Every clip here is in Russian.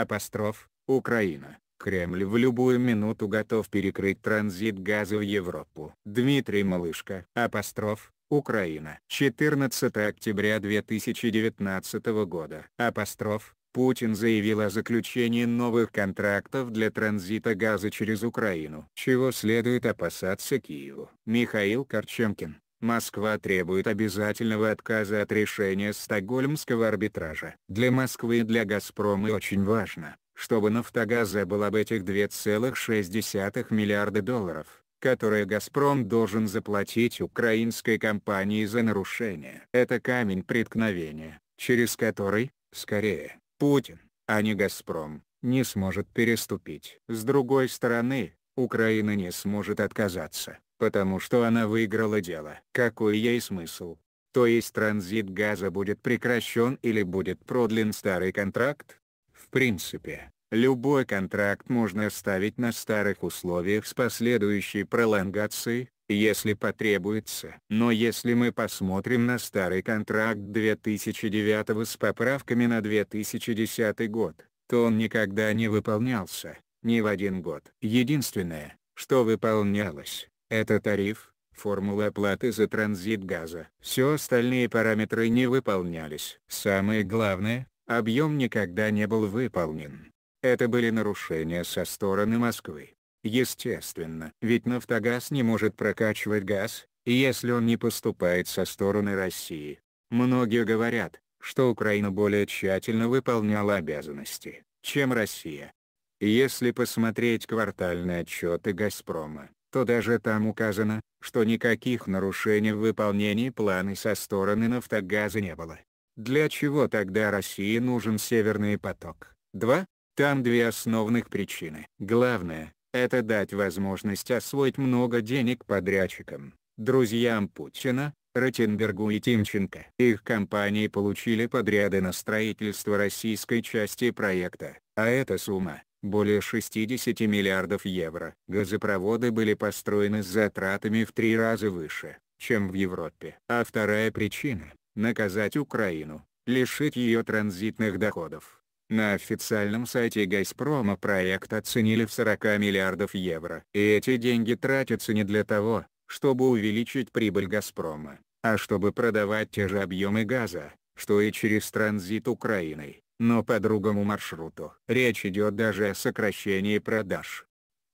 Апостроф, Украина. Кремль в любую минуту готов перекрыть транзит газа в Европу. Дмитрий Малышко. Апостроф, Украина. 14 октября 2019 года. Апостроф, Путин заявил о заключении новых контрактов для транзита газа через Украину. Чего следует опасаться Киеву? Михаил Корчемкин. Москва требует обязательного отказа от решения стокгольмского арбитража. Для Москвы и для «Газпрома» очень важно, чтобы «Нафтогаз» забыл об этих 2,6 миллиарда долларов, которые «Газпром» должен заплатить украинской компании за нарушение. Это камень преткновения, через который, скорее, Путин, а не «Газпром», не сможет переступить. С другой стороны, Украина не сможет отказаться Потому что она выиграла дело. Какой ей смысл? То есть транзит газа будет прекращен или будет продлен старый контракт? В принципе, любой контракт можно ставить на старых условиях с последующей пролонгацией, если потребуется. Но если мы посмотрим на старый контракт 2009 с поправками на 2010 год, то он никогда не выполнялся, ни в один год. Единственное, что выполнялось, это тариф, формула оплаты за транзит газа. Все остальные параметры не выполнялись. Самое главное, объем никогда не был выполнен. Это были нарушения со стороны Москвы. Естественно, ведь «Нафтогаз» не может прокачивать газ, если он не поступает со стороны России. Многие говорят, что Украина более тщательно выполняла обязанности, чем Россия. Если посмотреть квартальные отчеты «Газпрома», то даже там указано, что никаких нарушений в выполнении плана со стороны «Нафтогаза» не было. Для чего тогда России нужен «Северный поток?» 2. Там две основных причины. Главное, это дать возможность освоить много денег подрядчикам, друзьям Путина, Ротенбергу и Тимченко. Их компании получили подряды на строительство российской части проекта, а эта сумма более 60 миллиардов евро. Газопроводы были построены с затратами в три раза выше, чем в Европе. А вторая причина – наказать Украину, лишить ее транзитных доходов. На официальном сайте «Газпрома» проект оценили в 40 миллиардов евро. И эти деньги тратятся не для того, чтобы увеличить прибыль «Газпрома», а чтобы продавать те же объемы газа, что и через транзит Украиной но по другому маршруту. Речь идет даже о сокращении продаж.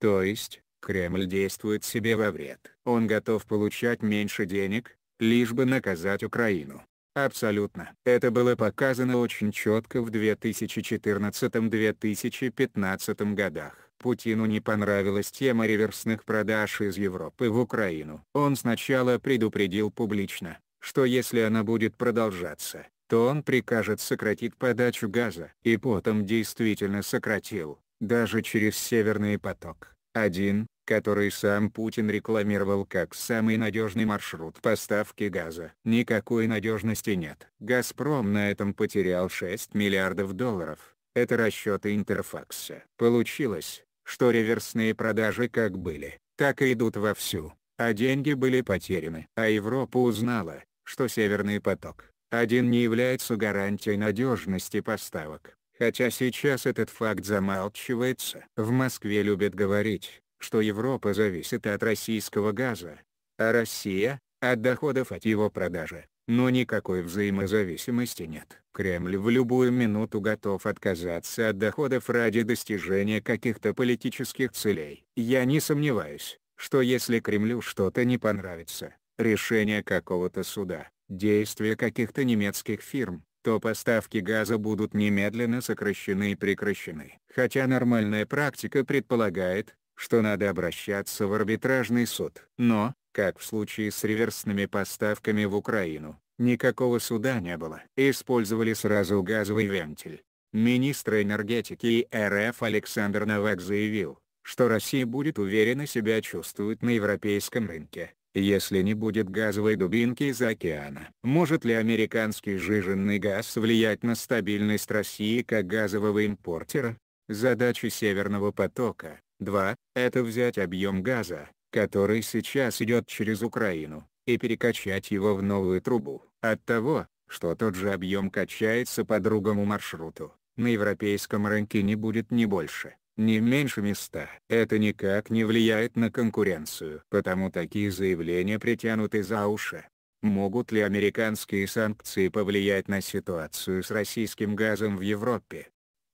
То есть, Кремль действует себе во вред. Он готов получать меньше денег, лишь бы наказать Украину. Абсолютно. Это было показано очень четко в 2014-2015 годах. Путину не понравилась тема реверсных продаж из Европы в Украину. Он сначала предупредил публично, что если она будет продолжаться, то он прикажет сократить подачу газа. И потом действительно сократил, даже через Северный поток. Один, который сам Путин рекламировал как самый надежный маршрут поставки газа. Никакой надежности нет. «Газпром» на этом потерял 6 миллиардов долларов. Это расчеты Интерфакса. Получилось, что реверсные продажи как были, так и идут вовсю, а деньги были потеряны. А Европа узнала, что Северный поток один не является гарантией надежности поставок. Хотя сейчас этот факт замалчивается. В Москве любят говорить, что Европа зависит от российского газа, а Россия – от доходов от его продажи. Но никакой взаимозависимости нет. Кремль в любую минуту готов отказаться от доходов ради достижения каких-то политических целей. Я не сомневаюсь, что если Кремлю что-то не понравится, решение какого-то суда, действия каких-то немецких фирм, то поставки газа будут немедленно сокращены и прекращены. Хотя нормальная практика предполагает, что надо обращаться в арбитражный суд. Но, как в случае с реверсными поставками в Украину, никакого суда не было. Использовали сразу газовый вентиль. Министр энергетики РФ Александр Новак заявил, что Россия будет уверенно себя чувствовать на европейском рынке. Если не будет газовой дубинки из океана. Может ли американский жиженный газ влиять на стабильность России как газового импортера? Задача Северного потока 2 – это взять объем газа, который сейчас идет через Украину, и перекачать его в новую трубу. От того, что тот же объем качается по другому маршруту, на европейском рынке не будет ни больше, не меньше места. Это никак не влияет на конкуренцию. Потому такие заявления притянуты за уши. Могут ли американские санкции повлиять на ситуацию с российским газом в Европе?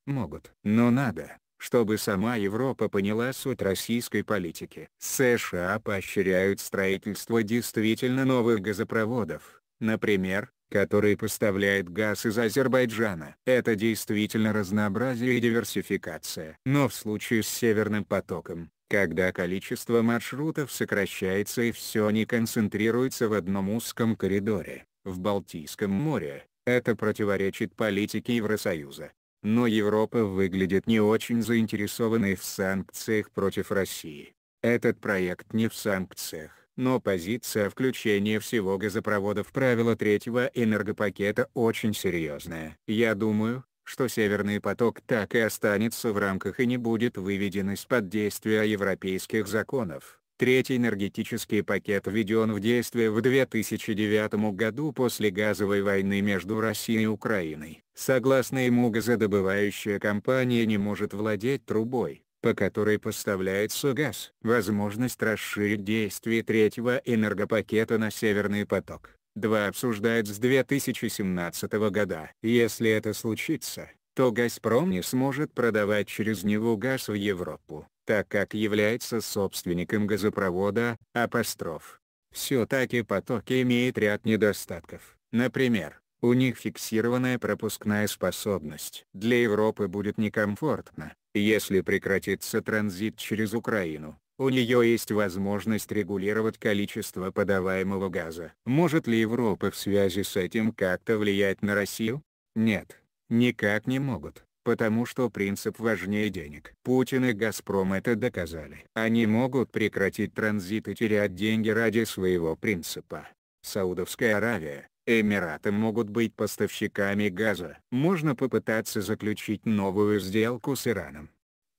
Могут. Но надо, чтобы сама Европа поняла суть российской политики. США поощряют строительство действительно новых газопроводов. Например, который поставляет газ из Азербайджана. Это действительно разнообразие и диверсификация. Но в случае с Северным потоком, когда количество маршрутов сокращается и все не концентрируется в одном узком коридоре, в Балтийском море, это противоречит политике Евросоюза. Но Европа выглядит не очень заинтересованной в санкциях против России. Этот проект не в санкциях но позиция включения всего газопровода в правила третьего энергопакета очень серьезная. Я думаю, что «Северный поток» так и останется в рамках и не будет выведен из-под действия европейских законов. Третий энергетический пакет введен в действие в 2009 году после газовой войны между Россией и Украиной. Согласно ему газодобывающая компания не может владеть трубой, по которой поставляется газ. Возможность расширить действие третьего энергопакета на Северный поток. 2 обсуждают с 2017 года. Если это случится, то «Газпром» не сможет продавать через него газ в Европу, так как является собственником газопровода «Апостроф». Все-таки потоки имеют ряд недостатков. Например, у них фиксированная пропускная способность. Для Европы будет некомфортно, если прекратится транзит через Украину, у нее есть возможность регулировать количество подаваемого газа. Может ли Европа в связи с этим как-то влиять на Россию? Нет, никак не могут, потому что принцип важнее денег. Путин и Газпром это доказали. Они могут прекратить транзит и терять деньги ради своего принципа. Саудовская Аравия, Эмираты могут быть поставщиками газа. Можно попытаться заключить новую сделку с Ираном.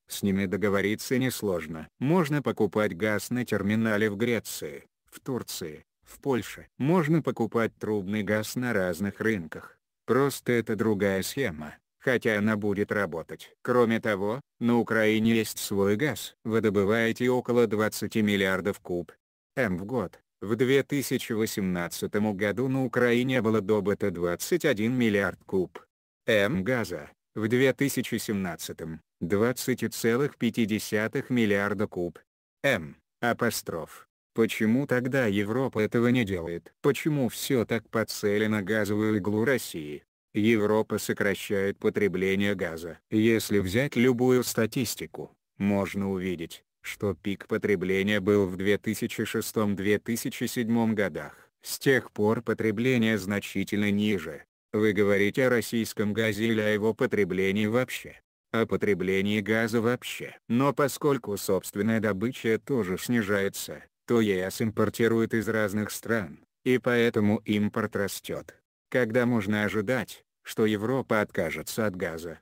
С ними договориться несложно. Можно покупать газ на терминале в Греции, в Турции, в Польше. Можно покупать трубный газ на разных рынках. Просто это другая схема, хотя она будет работать. Кроме того, на Украине есть свой газ. Вы добываете около 20 миллиардов куб М в год. В 2018 году на Украине было добыто 21 миллиард куб М газа, в 2017 – 20,5 миллиарда куб М. Апостроф. Почему тогда Европа этого не делает? Почему все так подцелено газовую иглу России? Европа сокращает потребление газа. Если взять любую статистику, можно увидеть, что пик потребления был в 2006-2007 годах. С тех пор потребление значительно ниже. Вы говорите о российском газе или о его потреблении вообще? О потреблении газа вообще. Но поскольку собственная добыча тоже снижается, то ЕС импортирует из разных стран, и поэтому импорт растет. Когда можно ожидать, что Европа откажется от газа?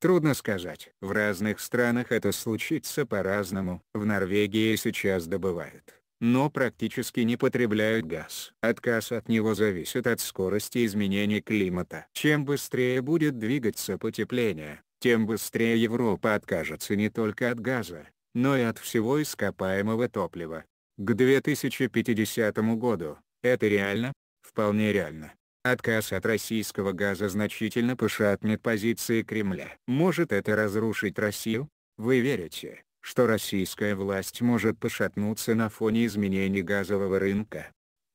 Трудно сказать. В разных странах это случится по-разному. В Норвегии сейчас добывают но практически не потребляют газ. Отказ от него зависит от скорости изменения климата. Чем быстрее будет двигаться потепление, тем быстрее Европа откажется не только от газа, но и от всего ископаемого топлива. К 2050 году, это реально? Вполне реально. Отказ от российского газа значительно пошатнет позиции Кремля. Может это разрушить Россию? Вы верите, что российская власть может пошатнуться на фоне изменений газового рынка?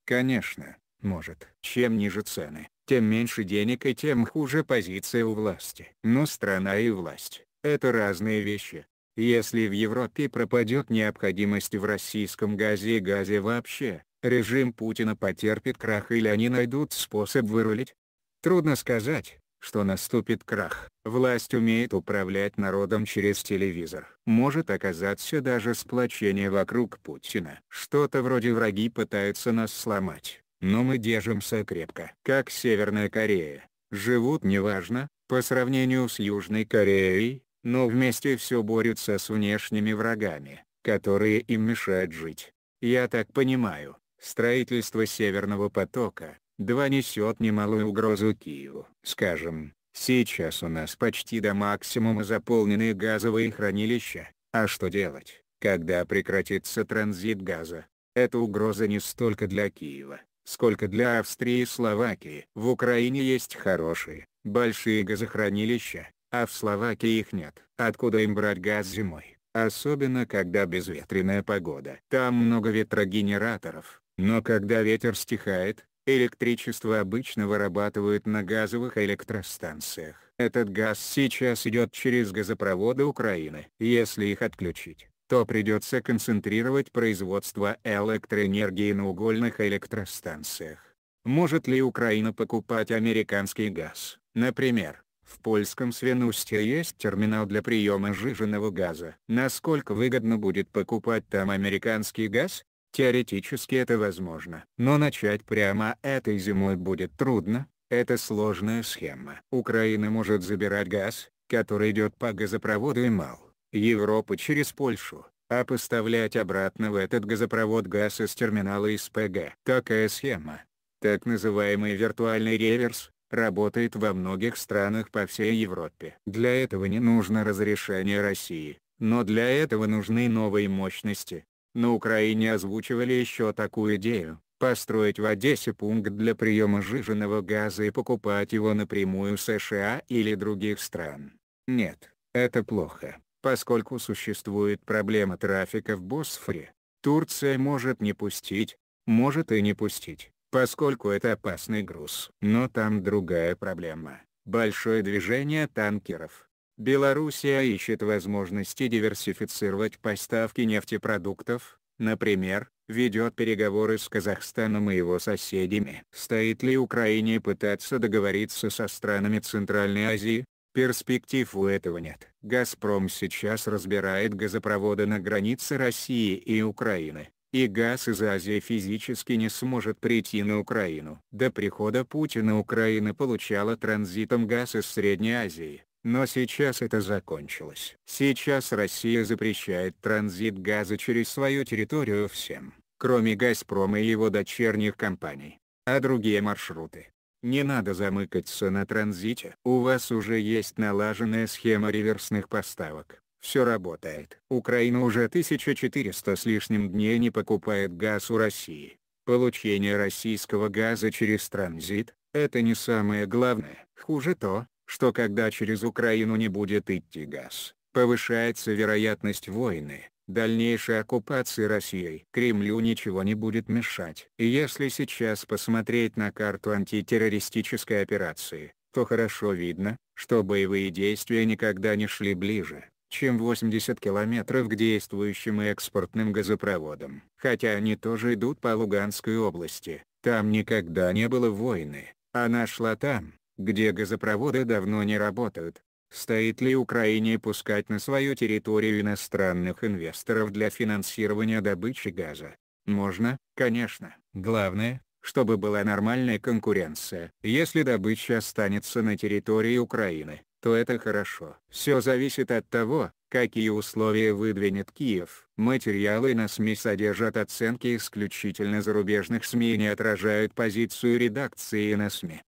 Конечно, может. Чем ниже цены, тем меньше денег и тем хуже позиция у власти. Но страна и власть – это разные вещи. Если в Европе пропадет необходимость в российском газе и газе вообще, режим Путина потерпит крах или они найдут способ вырулить? Трудно сказать, что наступит крах. Власть умеет управлять народом через телевизор. Может оказаться даже сплочение вокруг Путина. Что-то вроде враги пытаются нас сломать, но мы держимся крепко. Как Северная Корея. Живут неважно, по сравнению с Южной Кореей, но вместе все борются с внешними врагами, которые им мешают жить. Я так понимаю, Строительство Северного потока 2 несет немалую угрозу Киеву. Скажем, сейчас у нас почти до максимума заполнены газовые хранилища, а что делать, когда прекратится транзит газа? Эта угроза не столько для Киева, сколько для Австрии и Словакии. В Украине есть хорошие, большие газохранилища, а в Словакии их нет. Откуда им брать газ зимой? Особенно когда безветренная погода. Там много ветрогенераторов, но когда ветер стихает, электричество обычно вырабатывают на газовых электростанциях. Этот газ сейчас идет через газопроводы Украины. Если их отключить, то придется концентрировать производство электроэнергии на угольных электростанциях. Может ли Украина покупать американский газ? Например, в польском Свинусте есть терминал для приема сжиженного газа. Насколько выгодно будет покупать там американский газ? Теоретически это возможно. Но начать прямо этой зимой будет трудно, это сложная схема. Украина может забирать газ, который идет по газопроводу ИМАЛ, Европы через Польшу, а поставлять обратно в этот газопровод газ из терминала СПГ. Такая схема, так называемый виртуальный реверс, работает во многих странах по всей Европе. Для этого не нужно разрешение России, но для этого нужны новые мощности, на Украине озвучивали еще такую идею – построить в Одессе пункт для приема жиженного газа и покупать его напрямую в США или других стран. Нет, это плохо, поскольку существует проблема трафика в Босфоре. Турция может не пустить, может и не пустить, поскольку это опасный груз. Но там другая проблема. Большое движение танкеров. Белоруссия ищет возможности диверсифицировать поставки нефтепродуктов, например, ведет переговоры с Казахстаном и его соседями. Стоит ли Украине пытаться договориться со странами Центральной Азии? Перспектив у этого нет. «Газпром» сейчас разбирает газопроводы на границе России и Украины, и газ из Азии физически не сможет прийти на Украину. До прихода Путина Украина получала транзитом газ из Средней Азии. Но сейчас это закончилось. Сейчас Россия запрещает транзит газа через свою территорию всем, кроме «Газпрома» и его дочерних компаний, а другие маршруты. Не надо замыкаться на транзите. У вас уже есть налаженная схема реверсных поставок. Все работает. Украина уже 1400 с лишним дней не покупает газ у России. Получение российского газа через транзит – это не самое главное. Хуже то, что когда через Украину не будет идти газ, повышается вероятность войны, дальнейшей оккупации Россией. Кремлю ничего не будет мешать. И если сейчас посмотреть на карту антитеррористической операции, то хорошо видно, что боевые действия никогда не шли ближе, чем 80 километров к действующим и экспортным газопроводам. Хотя они тоже идут по Луганской области, там никогда не было войны, она шла там, где газопроводы давно не работают. Стоит ли Украине пускать на свою территорию иностранных инвесторов для финансирования добычи газа? Можно, конечно. Главное, чтобы была нормальная конкуренция. Если добыча останется на территории Украины, то это хорошо. Все зависит от того, какие условия выдвинет Киев. Материалы на СМИ содержат оценки исключительно зарубежных СМИ и не отражают позицию редакции на СМИ.